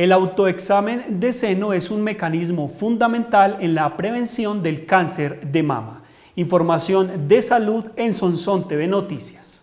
El autoexamen de seno es un mecanismo fundamental en la prevención del cáncer de mama. Información de salud en Sonson TV Noticias.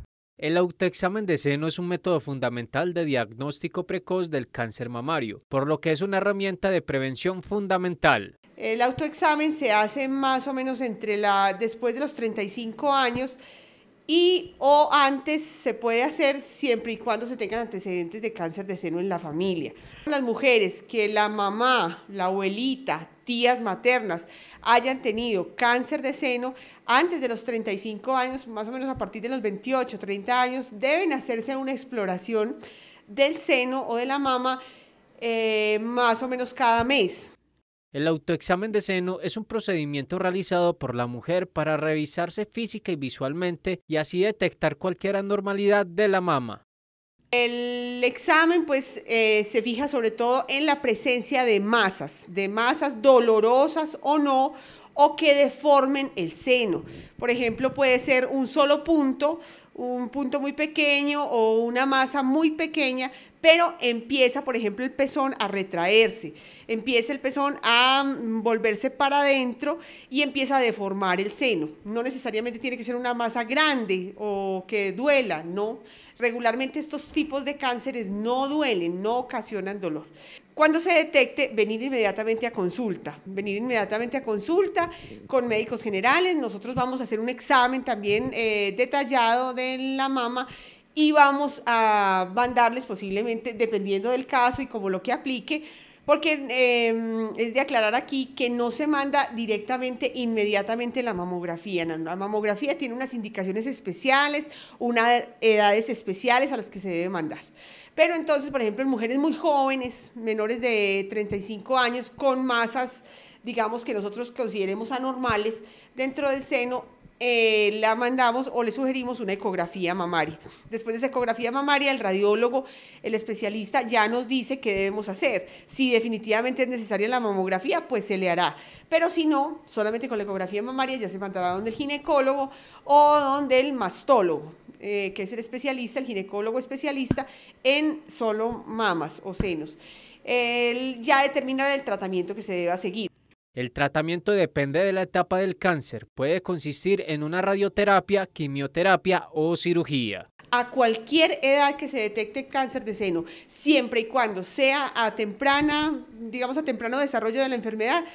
El autoexamen de seno es un método fundamental de diagnóstico precoz del cáncer mamario, por lo que es una herramienta de prevención fundamental. El autoexamen se hace más o menos entre la, después de los 35 años y o antes se puede hacer siempre y cuando se tengan antecedentes de cáncer de seno en la familia. Las mujeres que la mamá, la abuelita, tías maternas hayan tenido cáncer de seno antes de los 35 años, más o menos a partir de los 28, 30 años, deben hacerse una exploración del seno o de la mama eh, más o menos cada mes. El autoexamen de seno es un procedimiento realizado por la mujer para revisarse física y visualmente y así detectar cualquier anormalidad de la mama. El examen pues eh, se fija sobre todo en la presencia de masas, de masas dolorosas o no, o que deformen el seno. Por ejemplo, puede ser un solo punto, un punto muy pequeño o una masa muy pequeña, pero empieza, por ejemplo, el pezón a retraerse, empieza el pezón a mm, volverse para adentro y empieza a deformar el seno. No necesariamente tiene que ser una masa grande o que duela, no. Regularmente estos tipos de cánceres no duelen, no ocasionan dolor. Cuando se detecte, venir inmediatamente a consulta, venir inmediatamente a consulta con médicos generales. Nosotros vamos a hacer un examen también eh, detallado de la mama y vamos a mandarles posiblemente, dependiendo del caso y como lo que aplique, porque em, es de aclarar aquí que no se manda directamente, inmediatamente la mamografía. la mamografía tiene unas indicaciones especiales, unas edades especiales a las que se debe mandar. Pero entonces, por ejemplo, en mujeres muy jóvenes, menores de 35 años, con masas, digamos, que nosotros consideremos anormales dentro del seno, eh, la mandamos o le sugerimos una ecografía mamaria. Después de esa ecografía mamaria, el radiólogo, el especialista, ya nos dice qué debemos hacer. Si definitivamente es necesaria la mamografía, pues se le hará. Pero si no, solamente con la ecografía mamaria ya se mandará donde el ginecólogo o donde el mastólogo. Eh, que es el especialista, el ginecólogo especialista en solo mamas o senos. Él ya determinará el tratamiento que se deba seguir. El tratamiento depende de la etapa del cáncer. Puede consistir en una radioterapia, quimioterapia o cirugía. A cualquier edad que se detecte cáncer de seno, siempre y cuando sea a temprana, digamos a temprano desarrollo de la enfermedad,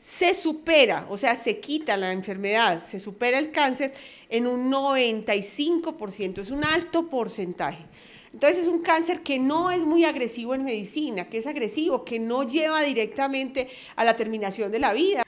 se supera, o sea, se quita la enfermedad, se supera el cáncer en un 95%, es un alto porcentaje. Entonces es un cáncer que no es muy agresivo en medicina, que es agresivo, que no lleva directamente a la terminación de la vida.